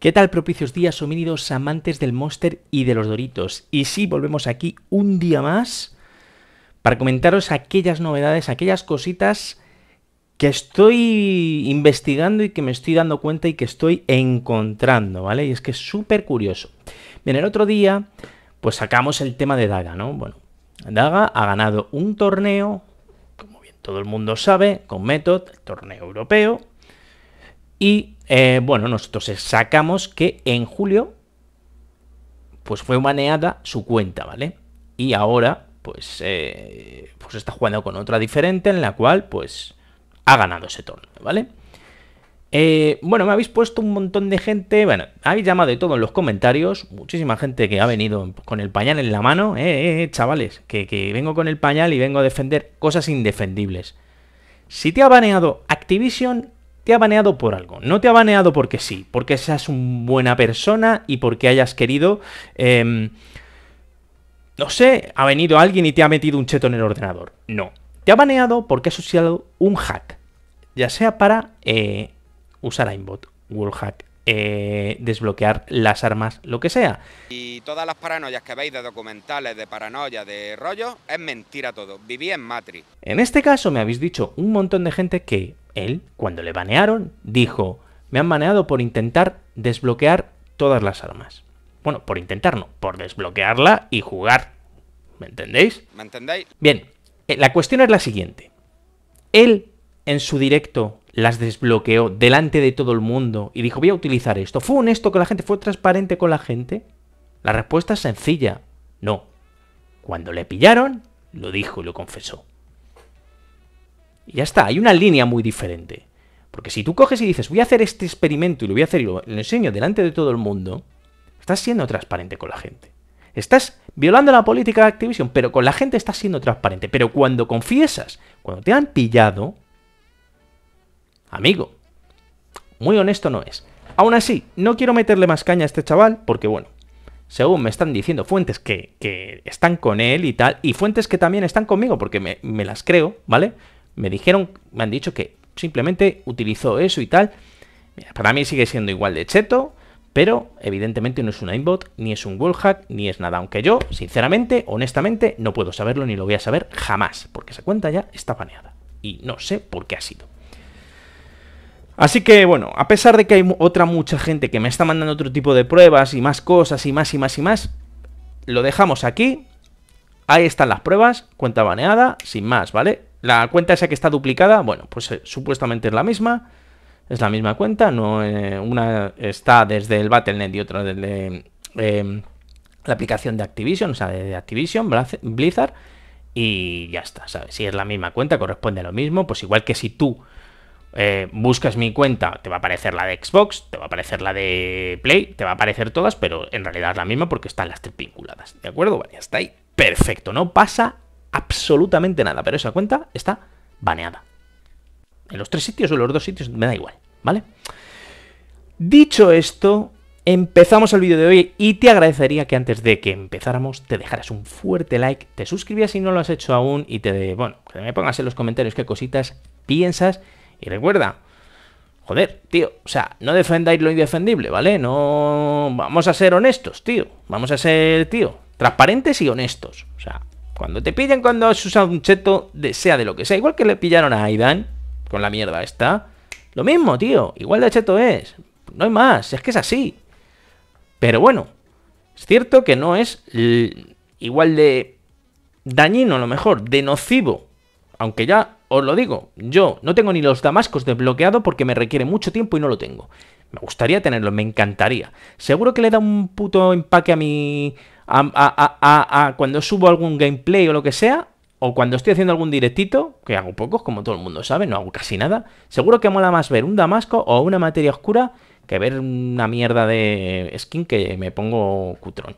¿Qué tal propicios días homínidos amantes del Monster y de los Doritos? Y sí, volvemos aquí un día más para comentaros aquellas novedades, aquellas cositas que estoy investigando y que me estoy dando cuenta y que estoy encontrando, ¿vale? Y es que es súper curioso. Bien, el otro día pues sacamos el tema de Daga, ¿no? Bueno, Daga ha ganado un torneo, como bien todo el mundo sabe, con Method, el torneo europeo, y eh, bueno, nosotros sacamos que en julio pues fue baneada su cuenta, ¿vale? Y ahora pues, eh, pues está jugando con otra diferente en la cual pues ha ganado ese torneo, ¿vale? Eh, bueno, me habéis puesto un montón de gente, bueno, habéis llamado de todo en los comentarios, muchísima gente que ha venido con el pañal en la mano, eh, eh chavales, que, que, vengo con el pañal y vengo a defender cosas indefendibles. Si te ha baneado Activision, te ha baneado por algo. No te ha baneado porque sí, porque seas una buena persona y porque hayas querido... Em, no sé, ha venido alguien y te ha metido un cheto en el ordenador. No. Te ha baneado porque has usado un hack. Ya sea para eh, usar aimbot, wallhack, eh, desbloquear las armas, lo que sea. Y todas las paranoias que veis de documentales, de paranoia, de rollo, es mentira todo. Viví en Matrix. En este caso me habéis dicho un montón de gente que él, cuando le banearon, dijo, me han baneado por intentar desbloquear todas las armas. Bueno, por intentar no, por desbloquearla y jugar. ¿Me entendéis? ¿Me entendéis? Bien, eh, la cuestión es la siguiente. Él, en su directo, las desbloqueó delante de todo el mundo y dijo, voy a utilizar esto. ¿Fue honesto con la gente? ¿Fue transparente con la gente? La respuesta es sencilla, no. Cuando le pillaron, lo dijo y lo confesó. Y ya está, hay una línea muy diferente. Porque si tú coges y dices, voy a hacer este experimento y lo voy a hacer y lo, enseño delante de todo el mundo, estás siendo transparente con la gente. Estás violando la política de Activision, pero con la gente estás siendo transparente. Pero cuando confiesas, cuando te han pillado, amigo, muy honesto no es. Aún así, no quiero meterle más caña a este chaval, porque bueno, según me están diciendo fuentes que, están con él y tal, y fuentes que también están conmigo, porque me las creo, ¿vale? Me dijeron, me han dicho que simplemente utilizó eso y tal. para mí sigue siendo igual de cheto, pero evidentemente no es un aimbot, ni es un wallhack, ni es nada. Aunque yo, sinceramente, honestamente, no puedo saberlo ni lo voy a saber jamás, porque esa cuenta ya está baneada. Y no sé por qué ha sido. Así que bueno, a pesar de que hay otra mucha gente que me está mandando otro tipo de pruebas y más cosas y más y más y más, lo dejamos aquí. Ahí están las pruebas, cuenta baneada, sin más, ¿vale? La cuenta esa que está duplicada, bueno, pues eh, supuestamente es la misma. Es la misma cuenta. No, eh, una está desde el Battle.net y otra desde em, la aplicación de Activision, o sea, de Activision, Blizzard. Y ya está, ¿sabes? Si es la misma cuenta, corresponde a lo mismo. Pues igual que si tú eh, buscas mi cuenta, te va a aparecer la de Xbox, te va a aparecer la de Play, te va a aparecer todas, pero en realidad es la misma porque están las tres vinculadas. ¿De acuerdo? Vale, está ahí. Perfecto, no pasa absolutamente nada, pero esa cuenta está baneada. En los tres sitios o en los dos sitios, me da igual, ¿vale? Dicho esto, empezamos el vídeo de hoy y te agradecería que antes de que empezáramos te dejaras un fuerte like, te suscribieras si no lo has hecho aún y te, bueno, que me pongas en los comentarios qué cositas piensas y recuerda, Joder, tío, o sea, no defendáis lo indefendible, ¿vale? No. Vamos a ser honestos, tío. Vamos a ser, tío, transparentes y honestos. O sea, cuando te pillan cuando has usado un cheto, sea de lo que sea. Igual que le pillaron a Aidan, con la mierda esta. Lo mismo, tío. Igual de cheto es. No hay más. Es que es así. Pero bueno, es cierto que no es igual de dañino, a lo mejor, de nocivo. Aunque ya os lo digo, yo no tengo ni los damascos desbloqueados porque me requiere mucho tiempo y no lo tengo. Me gustaría tenerlo, me encantaría. Seguro que le da un puto empaque a mi a, cuando subo algún gameplay o lo que sea, o cuando estoy haciendo algún directito, que hago pocos, como todo el mundo sabe, no hago casi nada, seguro que mola más ver un Damasco o una materia oscura que ver una mierda de skin que me pongo cutrón.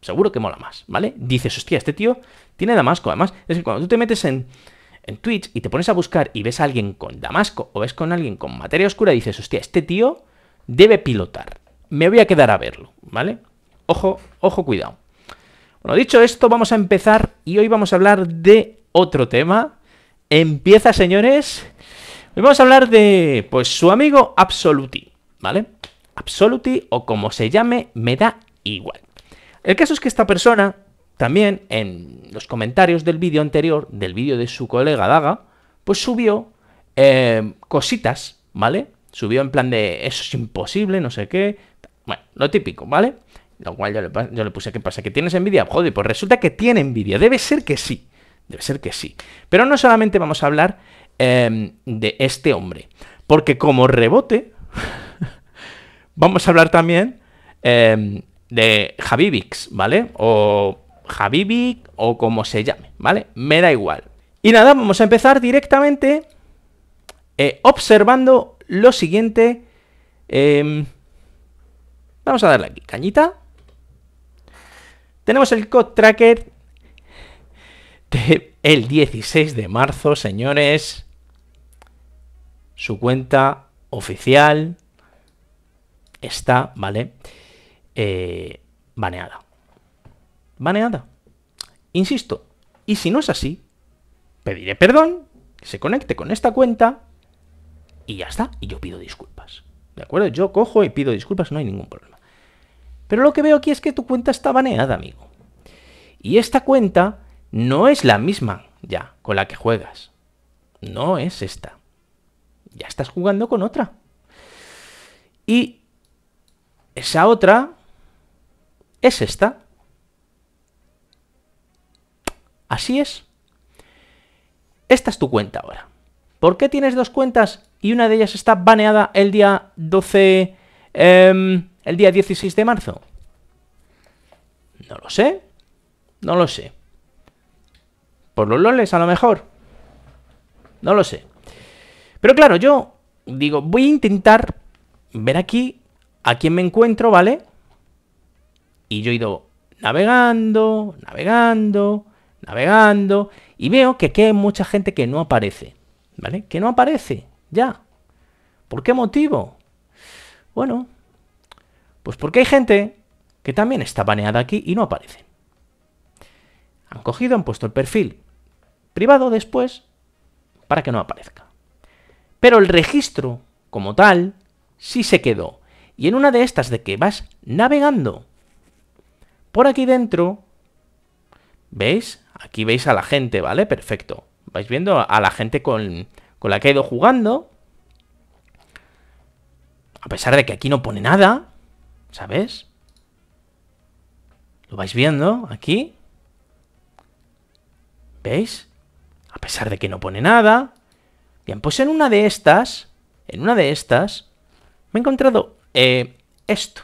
Seguro que mola más, ¿vale? Dices, hostia, este tío tiene Damasco. Además, es que cuando tú te metes en, en Twitch y te pones a buscar y ves a alguien con Damasco o ves con alguien con materia oscura, dices, hostia, este tío debe pilotar. Me voy a quedar a verlo, ¿vale? Ojo, ojo, cuidado. Bueno, dicho esto, vamos a empezar y hoy vamos a hablar de otro tema. Empieza, señores. Hoy vamos a hablar de, pues, su amigo Absoluti, ¿vale? Absoluti o como se llame, me da igual. El caso es que esta persona, también en los comentarios del vídeo anterior, del vídeo de su colega Daga, pues subió eh, cositas, ¿vale? Subió en plan de eso es imposible, no sé qué. Bueno, lo típico, ¿vale? Lo cual yo le, puse, ¿qué pasa? ¿Que tienes envidia? Joder, pues resulta que tiene envidia. Debe ser que sí. Debe ser que sí. Pero no solamente vamos a hablar em, de este hombre. Porque como rebote, vamos a hablar también em, de Javivix, ¿vale? O Javivic o como se llame, ¿vale? Me da igual. Y nada, vamos a empezar directamente eh, observando lo siguiente. Em, vamos a darle aquí, cañita. Tenemos el code tracker del 16 de marzo, señores. Su cuenta oficial está, ¿vale? Eh, baneada. Baneada. Insisto, y si no es así, pediré perdón, que se conecte con esta cuenta y ya está. Y yo pido disculpas. ¿De acuerdo? Yo cojo y pido disculpas, no hay ningún problema. Pero lo que veo aquí es que tu cuenta está baneada, amigo. Y esta cuenta no es la misma ya con la que juegas. No es esta. Ya estás jugando con otra. Y esa otra es esta. Así es. Esta es tu cuenta ahora. ¿Por qué tienes dos cuentas y una de ellas está baneada el día 12 el día 16 de marzo? No lo sé. No lo sé. Por los loles, a lo mejor. No lo sé. Pero claro, yo digo, voy a intentar ver aquí a quién me encuentro, ¿vale? Y yo he ido navegando, navegando, navegando. Y veo que aquí hay mucha gente que no aparece. ¿Vale? Que no aparece. Ya. ¿Por qué motivo? Bueno, pues porque hay gente que también está baneada aquí y no aparece. Han cogido, han puesto el perfil privado después para que no aparezca. Pero el registro, como tal, sí se quedó. Y en una de estas de que vas navegando por aquí dentro, ¿veis? Aquí veis a la gente, ¿vale? Perfecto. Vais viendo a la gente con, con la que he ido jugando. A pesar de que aquí no pone nada, ¿Sabes? ¿Lo vais viendo aquí? ¿Veis? A pesar de que no pone nada. Bien, pues en una de estas, en una de estas, me he encontrado eh, esto.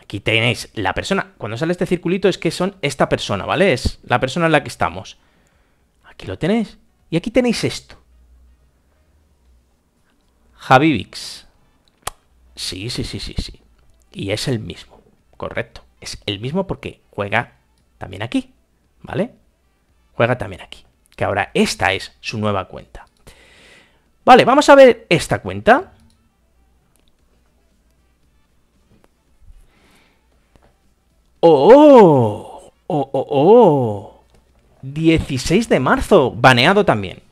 Aquí tenéis la persona. Cuando sale este circulito es que son esta persona, ¿vale? Es la persona en la que estamos. Aquí lo tenéis. Y aquí tenéis esto. Javivix. Sí, sí, sí, sí, sí. Y es el mismo, correcto. Es el mismo porque juega también aquí, ¿vale? Juega también aquí. Que ahora esta es su nueva cuenta. Vale, vamos a ver esta cuenta. ¡Oh! ¡Oh, oh, oh! 16 de marzo, baneado también.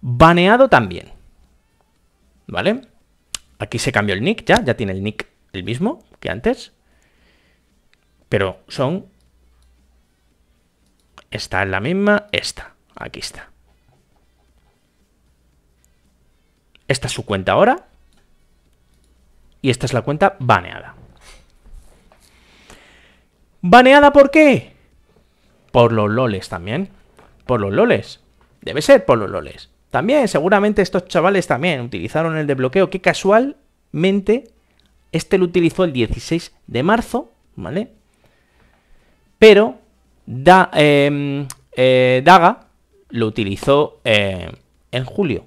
Baneado también. ¿Vale? Aquí se cambió el nick ya, ya tiene el nick el mismo que antes. Pero son... Esta es la misma, esta. Aquí está. Esta es su cuenta ahora. Y esta es la cuenta baneada. ¿Baneada por qué? Por los loles también. Por los loles. Debe ser por los loles. También, seguramente estos chavales también utilizaron el desbloqueo, que casualmente este lo utilizó el 16 de marzo, ¿vale? Pero em, eh, Daga lo utilizó eh, en julio.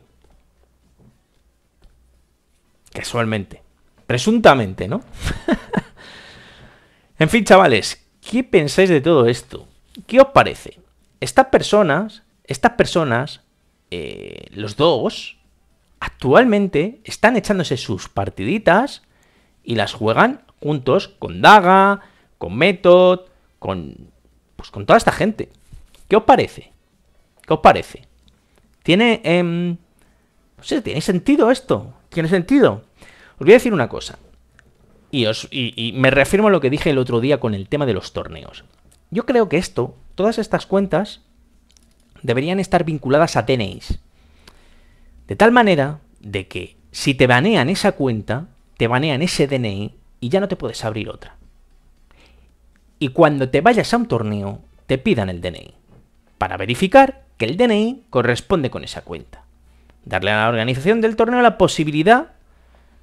Casualmente. Presuntamente, ¿no? en fin, chavales, ¿qué pensáis de todo esto? ¿Qué os parece? Estas personas, estas personas eh, los dos actualmente están echándose sus partiditas y las juegan juntos con Daga, con Method, con, pues, con toda esta gente. ¿Qué os parece? ¿Qué os parece? ¿Tiene, em, ¿tiene sentido esto? ¿Tiene sentido? Os voy a decir una cosa. Y, os, y, me reafirmo a lo que dije el otro día con el tema de los torneos. Yo creo que esto, todas estas cuentas, deberían estar vinculadas a DNIs. De tal manera de que si te banean esa cuenta, te banean ese DNI y ya no te puedes abrir otra. Y cuando te vayas a un torneo, te pidan el DNI, para verificar que el DNI corresponde con esa cuenta. Darle a la organización del torneo la posibilidad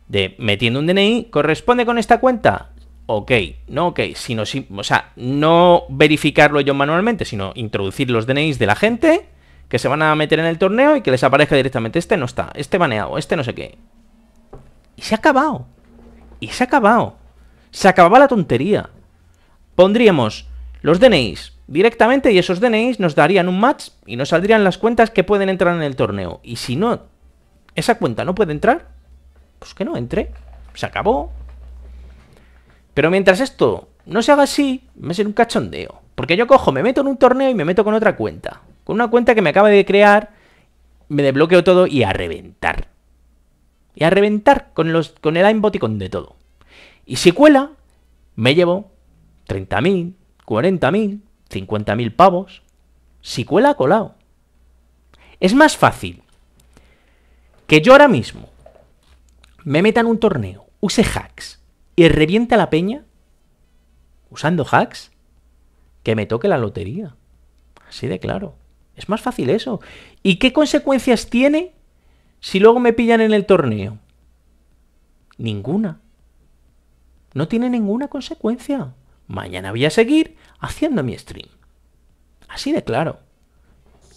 de, metiendo un DNI, ¿corresponde con esta cuenta? ok, no ok, sino, o sea, no verificarlo yo manualmente, sino introducir los DNIs de la gente que se van a meter en el torneo y que les aparezca directamente, este no está, este baneado, este no sé qué. Y se ha acabado. Y se ha acabado. Se acababa la tontería. Pondríamos los DNIs directamente y esos DNIs nos darían un match y nos saldrían las cuentas que pueden entrar en el torneo. Y si no, esa cuenta no puede entrar, pues que no entre. Se acabó. Pero mientras esto no se haga así, me ser un cachondeo. Porque yo cojo, me meto en un torneo y me meto con otra cuenta. Con una cuenta que me acaba de crear, me desbloqueo todo y a reventar. Y a reventar con, los, con el aimbot y con de todo. Y si cuela, me llevo 30.000, 40.000, 50.000 pavos. Si cuela, colado. Es más fácil que yo ahora mismo me meta en un torneo, use hacks, y revienta la peña usando hacks, que me toque la lotería. Así de claro. Es más fácil eso. ¿Y qué consecuencias tiene si luego me pillan en el torneo? Ninguna. No tiene ninguna consecuencia. Mañana voy a seguir haciendo mi stream. Así de claro.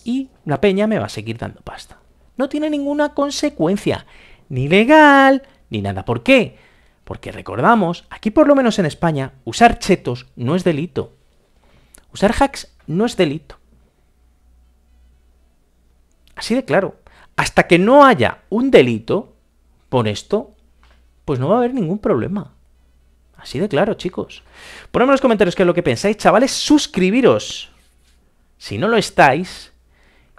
Y la peña me va a seguir dando pasta. No tiene ninguna consecuencia. Ni legal, ni nada. ¿Por qué? Porque recordamos, aquí por lo menos en España, usar chetos no es delito. Usar hacks no es delito. Así de claro. Hasta que no haya un delito por esto, pues no va a haber ningún problema. Así de claro, chicos. Ponedme en los comentarios qué es lo que pensáis, chavales. Suscribiros si no lo estáis.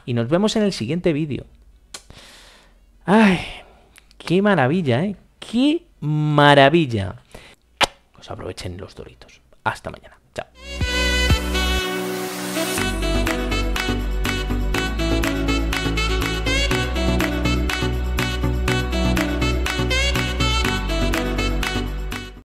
Y nos vemos en el siguiente vídeo. ¡Ay! ¡Qué maravilla, eh! ¡Qué maravilla. Pues aprovechen los doritos. Hasta mañana. Chao.